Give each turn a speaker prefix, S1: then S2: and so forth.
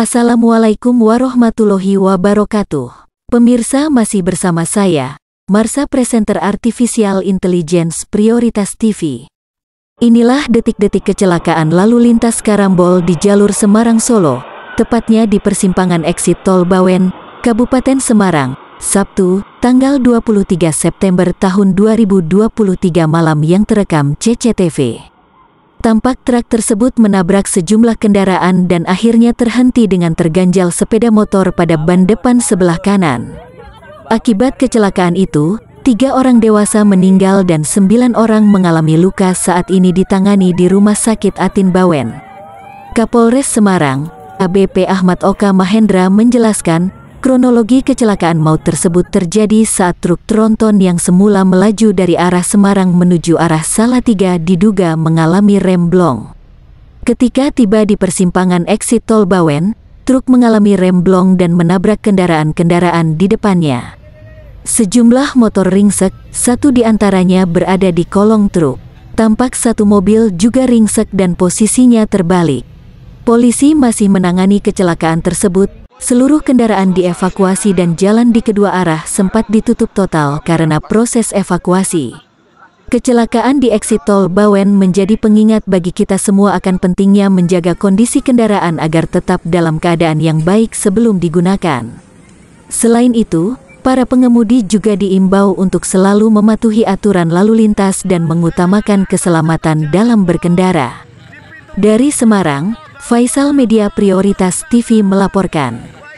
S1: Assalamualaikum warahmatullahi wabarakatuh. Pemirsa masih bersama saya, Marsa Presenter Artificial Intelligence Prioritas TV. Inilah detik-detik kecelakaan lalu lintas karambol di jalur Semarang-Solo, tepatnya di persimpangan exit Tol Bawen, Kabupaten Semarang, Sabtu, tanggal 23 September tahun 2023 malam yang terekam CCTV. Tampak truk tersebut menabrak sejumlah kendaraan dan akhirnya terhenti dengan terganjal sepeda motor pada ban depan sebelah kanan. Akibat kecelakaan itu, tiga orang dewasa meninggal dan sembilan orang mengalami luka saat ini ditangani di Rumah Sakit Atin Bawen. Kapolres Semarang, ABP Ahmad Oka Mahendra menjelaskan, Kronologi kecelakaan maut tersebut terjadi saat truk tronton yang semula melaju dari arah Semarang menuju arah Salatiga diduga mengalami remblong. Ketika tiba di persimpangan exit tol Bawen, truk mengalami remblong dan menabrak kendaraan-kendaraan di depannya. Sejumlah motor ringsek, satu di antaranya berada di kolong truk. Tampak satu mobil juga ringsek dan posisinya terbalik. Polisi masih menangani kecelakaan tersebut Seluruh kendaraan dievakuasi dan jalan di kedua arah sempat ditutup total karena proses evakuasi. Kecelakaan di exit tol Bawen menjadi pengingat bagi kita semua akan pentingnya menjaga kondisi kendaraan agar tetap dalam keadaan yang baik sebelum digunakan. Selain itu, para pengemudi juga diimbau untuk selalu mematuhi aturan lalu lintas dan mengutamakan keselamatan dalam berkendara. Dari Semarang, Faisal Media Prioritas TV melaporkan.